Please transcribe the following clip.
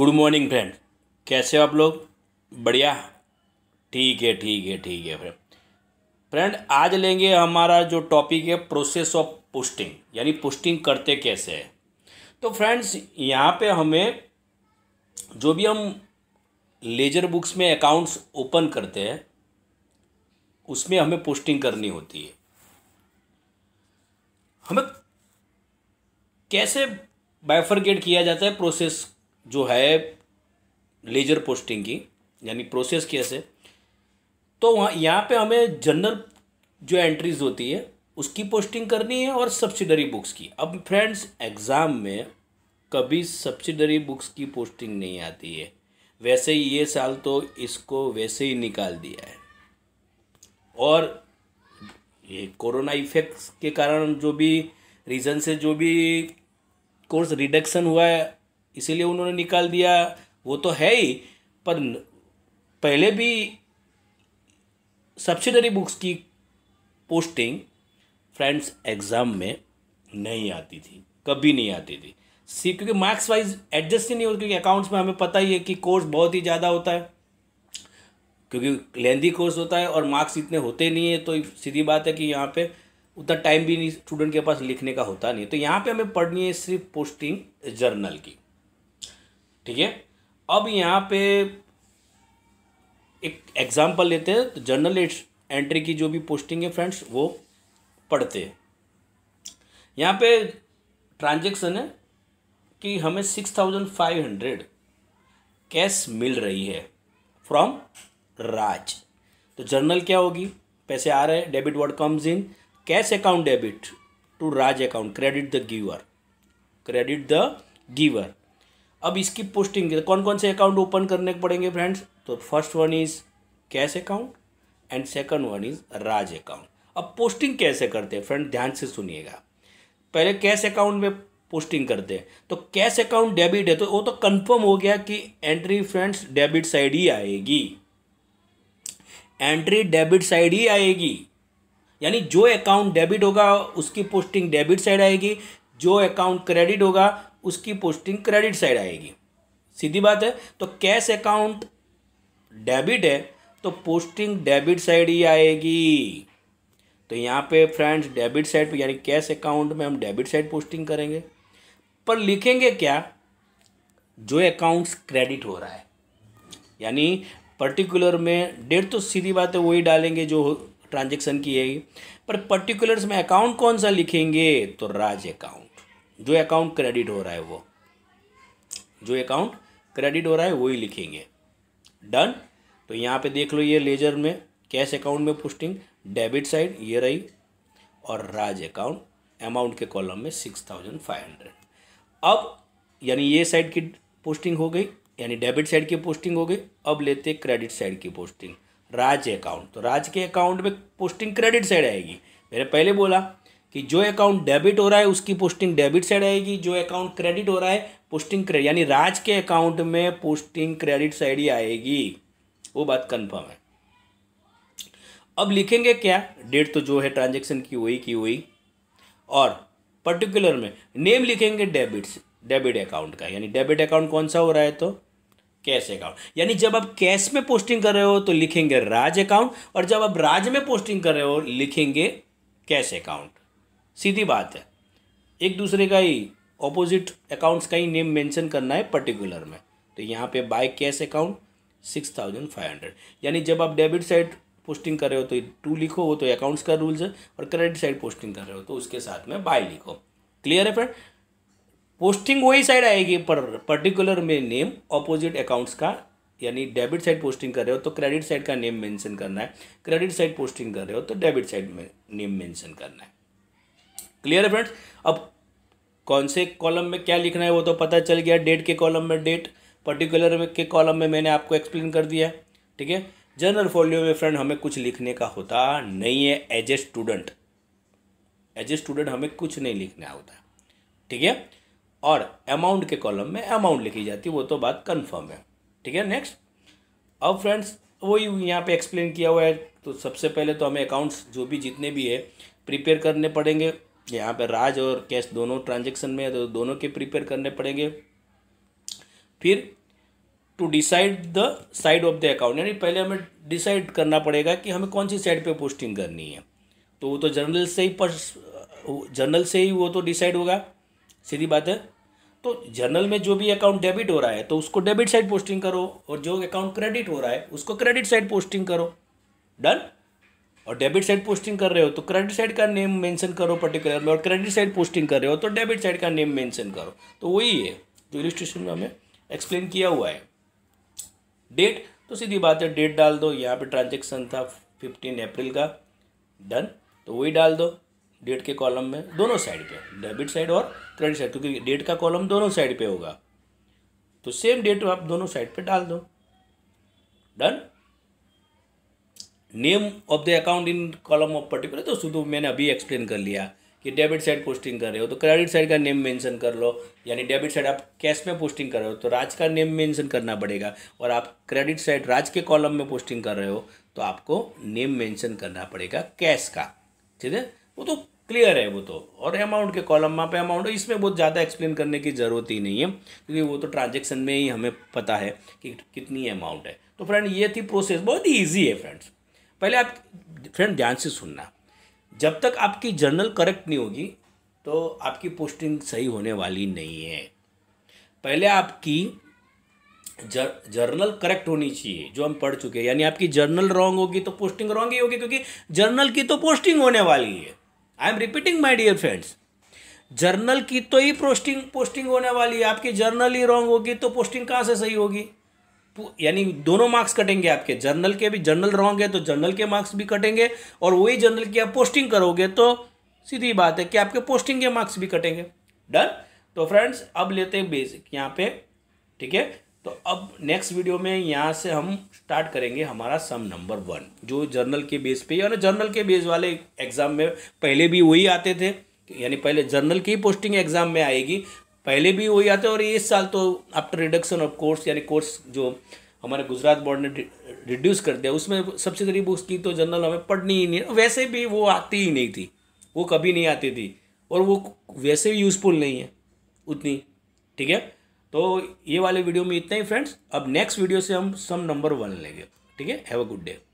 good morning friend कैसे हो आप लोग बढ़िया ठीक है ठीक है ठीक है फ्रेंड फ्रेंड आज लेंगे हमारा जो टॉपिक है प्रोसेस ऑफ पोस्टिंग यानी पोस्टिंग करते कैसे है तो फ्रेंड्स यहाँ पे हमें जो भी हम लेजर बुक्स में अकाउंट्स ओपन करते हैं उसमें हमें पोस्टिंग करनी होती है हमें कैसे बायफरगेट किया जाता है प्रोसेस जो है लेजर पोस्टिंग की यानी प्रोसेस कैसे तो वहाँ यहाँ पे हमें जनरल जो एंट्रीज होती है उसकी पोस्टिंग करनी है और सब्सिडरी बुक्स की अब फ्रेंड्स एग्ज़ाम में कभी सब्सिडरी बुक्स की पोस्टिंग नहीं आती है वैसे ही ये साल तो इसको वैसे ही निकाल दिया है और ये कोरोना इफेक्ट्स के कारण जो भी रीज़न से जो भी कोर्स रिडक्शन हुआ है इसीलिए उन्होंने निकाल दिया वो तो है ही पर पहले भी सब्सिडरी बुक्स की पोस्टिंग फ्रेंड्स एग्ज़ाम में नहीं आती थी कभी नहीं आती थी सी क्योंकि मार्क्स वाइज एडजस्ट ही नहीं होती क्योंकि अकाउंट्स में हमें पता ही है कि कोर्स बहुत ही ज़्यादा होता है क्योंकि लेंदी कोर्स होता है और मार्क्स इतने होते नहीं है तो सीधी बात है कि यहाँ पे उतना टाइम भी नहीं स्टूडेंट के पास लिखने का होता नहीं तो यहाँ पे हमें पढ़नी है सिर्फ पोस्टिंग जर्नल की ठीक है अब यहाँ पे एक एग्ज़ाम्पल लेते हैं तो जर्नल एंट्री की जो भी पोस्टिंग है फ्रेंड्स वो पढ़ते हैं यहाँ पे ट्रांजेक्शन है कि हमें six thousand five hundred cash मिल रही है फ्रॉम राज तो जर्नल क्या होगी पैसे आ रहे हैं debit what comes in cash account debit to Raj account credit the giver credit the giver अब इसकी पोस्टिंग कौन कौन से अकाउंट ओपन करने पड़ेंगे फ्रेंड्स तो first one is cash account and second one is Raj account अब पोस्टिंग कैसे करते हैं फ्रेंड ध्यान से सुनिएगा पहले कैश अकाउंट में पोस्टिंग करते हैं तो कैश अकाउंट डेबिट है तो वो तो कंफर्म हो गया कि एंट्री फ्रेंड्स डेबिट साइड ही आएगी एंट्री डेबिट साइड ही आएगी यानी जो अकाउंट डेबिट होगा उसकी पोस्टिंग डेबिट साइड आएगी जो अकाउंट क्रेडिट होगा उसकी पोस्टिंग क्रेडिट साइड आएगी सीधी बात है तो कैश अकाउंट डेबिट है तो पोस्टिंग डेबिट साइड ही आएगी तो यहाँ पे फ्रेंड्स डेबिट साइड पे यानी कैश अकाउंट में हम डेबिट साइड पोस्टिंग करेंगे पर लिखेंगे क्या जो अकाउंट्स क्रेडिट हो रहा है यानी पर्टिकुलर में डेट तो सीधी बात है वही डालेंगे जो ट्रांजेक्शन की है पर पर्टिकुलर्स में अकाउंट कौन सा लिखेंगे तो राज अकाउंट जो अकाउंट क्रेडिट हो रहा है वो जो अकाउंट क्रेडिट हो रहा है वही लिखेंगे डन तो यहाँ पे देख लो ये लेजर में कैश अकाउंट में पोस्टिंग डेबिट साइड ये रही और राज अकाउंट अमाउंट के कॉलम में सिक्स थाउजेंड फाइव हंड्रेड अब यानी ये साइड की पोस्टिंग हो गई यानी डेबिट साइड की पोस्टिंग हो गई अब लेते क्रेडिट साइड की पोस्टिंग राज अकाउंट तो राज के अकाउंट में पोस्टिंग क्रेडिट साइड आएगी मैंने पहले बोला कि जो अकाउंट डेबिट हो रहा है उसकी पोस्टिंग डेबिट साइड आएगी जो अकाउंट क्रेडिट हो रहा है पोस्टिंग क्रेडिट यानी राज के अकाउंट में पोस्टिंग क्रेडिट साइड ही आएगी वो बात कन्फर्म है अब लिखेंगे क्या डेट तो जो है ट्रांजेक्शन की हुई की हुई और पर्टिकुलर में नेम लिखेंगे डेबिट डेबिट अकाउंट का यानी डेबिट अकाउंट कौन सा हो रहा है तो कैश अकाउंट यानी जब आप कैश में पोस्टिंग कर रहे हो तो लिखेंगे राज अकाउंट और जब आप राज में पोस्टिंग कर रहे हो लिखेंगे कैश अकाउंट सीधी बात है एक दूसरे का ही ऑपोजिट अकाउंट्स का ही नेम मेंशन करना है पर्टिकुलर में तो यहाँ पे by cash account six thousand five hundred यानी जब आप डेबिट साइड पोस्टिंग कर रहे हो तो टू लिखो वो तो अकाउंट्स का रूल्स है और क्रेडिट साइड पोस्टिंग कर रहे हो तो उसके साथ में बाय लिखो क्लियर है फिर पोस्टिंग वही साइड आएगी पर पर्टिकुलर में नेम ऑपोजिट अकाउंट्स का यानी डेबिट साइड पोस्टिंग कर रहे हो तो क्रेडिट साइड का नेम मेंशन करना है क्रेडिट साइड पोस्टिंग कर रहे हो तो डेबिट साइड में नेम मेंशन करना है क्लियर है फ्रेंड्स अब कौन से कॉलम में क्या लिखना है वो तो पता चल गया डेट के कॉलम में डेट पर्टिकुलर के कॉलम में मैंने आपको एक्सप्लेन कर दिया ठीक है जनरल फोलियो में फ्रेंड हमें कुछ लिखने का होता नहीं है as a student as a student हमें कुछ नहीं लिखना होता ठीक है और अमाउंट के कॉलम में अमाउंट लिखी जाती है वो तो बात कन्फर्म है ठीक है नेक्स्ट अब फ्रेंड्स वही यहाँ पे एक्सप्लेन किया हुआ है तो सबसे पहले तो हमें अकाउंट्स जो भी जितने भी है प्रिपेयर करने पड़ेंगे यहाँ पर राज और कैश दोनों ट्रांजेक्शन में है तो दोनों के प्रिपेयर करने पड़ेंगे फिर to decide the side of the account यानी पहले हमें डिसाइड करना पड़ेगा कि हमें कौन सी साइड पे पोस्टिंग करनी है तो वो तो जर्नल से ही पर्स जर्नल से ही वो तो डिसाइड होगा सीधी बात है तो जर्नल में जो भी अकाउंट डेबिट हो रहा है तो उसको डेबिट साइड पोस्टिंग करो और जो अकाउंट क्रेडिट हो रहा है उसको क्रेडिट साइड पोस्टिंग करो डन और डेबिट साइड पोस्टिंग कर रहे हो तो क्रेडिट साइड का नेम मेंशन करो पर्टिकुलर में और क्रेडिट साइड पोस्टिंग कर रहे हो तो डेबिट साइड का नेम मेंशन करो तो वही है जो रजिस्ट्रेशन में हमें एक्सप्लेन किया हुआ है डेट तो सीधी बात है डेट डाल दो यहाँ पे ट्रांजेक्शन था फिफ्टीन अप्रैल का डन तो वही डाल दो डेट के कॉलम में दोनों साइड पर डेबिट साइड और क्रेडिट साइड क्योंकि डेट का कॉलम दोनों साइड पर होगा तो सेम डेट आप दोनों साइड पर डाल दो done name of the account in column of particular तो शुद्ध मैंने अभी एक्सप्लेन कर लिया कि डेबिट साइड पोस्टिंग कर रहे हो तो क्रेडिट साइड का नेम मेंशन कर लो यानी डेबिट साइड आप कैश में पोस्टिंग कर रहे हो तो राज का नेम मेंशन करना पड़ेगा और आप क्रेडिट साइड राज के कॉलम में पोस्टिंग कर रहे हो तो आपको नेम मेंशन करना पड़ेगा कैश का ठीक है वो तो क्लियर है वो तो और अमाउंट के कॉलम में पे अमाउंट इसमें बहुत ज़्यादा एक्सप्लेन करने की ज़रूरत ही नहीं है क्योंकि वो तो ट्रांजेक्शन में ही हमें पता है कि कितनी अमाउंट है तो फ्रेंड ये थी प्रोसेस बहुत ही ईजी है फ्रेंड्स पहले आप फ्रेंड ध्यान से सुनना जब तक आपकी जर्नल करेक्ट नहीं होगी तो आपकी पोस्टिंग सही होने वाली नहीं है पहले आपकी जर, जर्नल करेक्ट होनी चाहिए जो हम पढ़ चुके हैं यानी आपकी जर्नल रॉन्ग होगी तो पोस्टिंग रॉन्ग ही होगी क्योंकि जर्नल की तो पोस्टिंग होने वाली है I am repeating my dear friends journal की तो ही पोस्टिंग पोस्टिंग होने वाली है आपकी जर्नल ही रॉन्ग होगी तो पोस्टिंग कहाँ से सही होगी यानी दोनों मार्क्स कटेंगे आपके जर्नल के भी जर्नल रॉन्ग है तो जर्नल के मार्क्स भी कटेंगे और वही जर्नल की आप पोस्टिंग करोगे तो सीधी बात है कि आपके पोस्टिंग के मार्क्स भी कटेंगे डन तो फ्रेंड्स अब लेते हैं बेसिक यहाँ पे ठीक है तो अब नेक्स्ट वीडियो में यहाँ से हम स्टार्ट करेंगे हमारा सम नंबर वन जो जर्नल के बेस पे यानी जर्नल के बेस वाले एग्जाम में पहले भी वही आते थे यानी पहले जर्नल की पोस्टिंग एग्जाम में आएगी पहले भी वही आते और इस साल तो आफ्टर रिडक्शन ऑफ कोर्स यानी कोर्स जो हमारे गुजरात बोर्ड ने रिड्यूस कर दिया उसमें सबसे गरीब उसकी तो जनरल हमें पढ़नी ही नहीं वैसे भी वो आती ही नहीं थी वो कभी नहीं आती थी और वो वैसे भी यूज़फुल नहीं है उतनी ठीक है तो ये वाले वीडियो में इतना ही फ्रेंड्स अब नेक्स्ट वीडियो से हम सम नंबर वन लेंगे ठीक है हैव अ गुड डे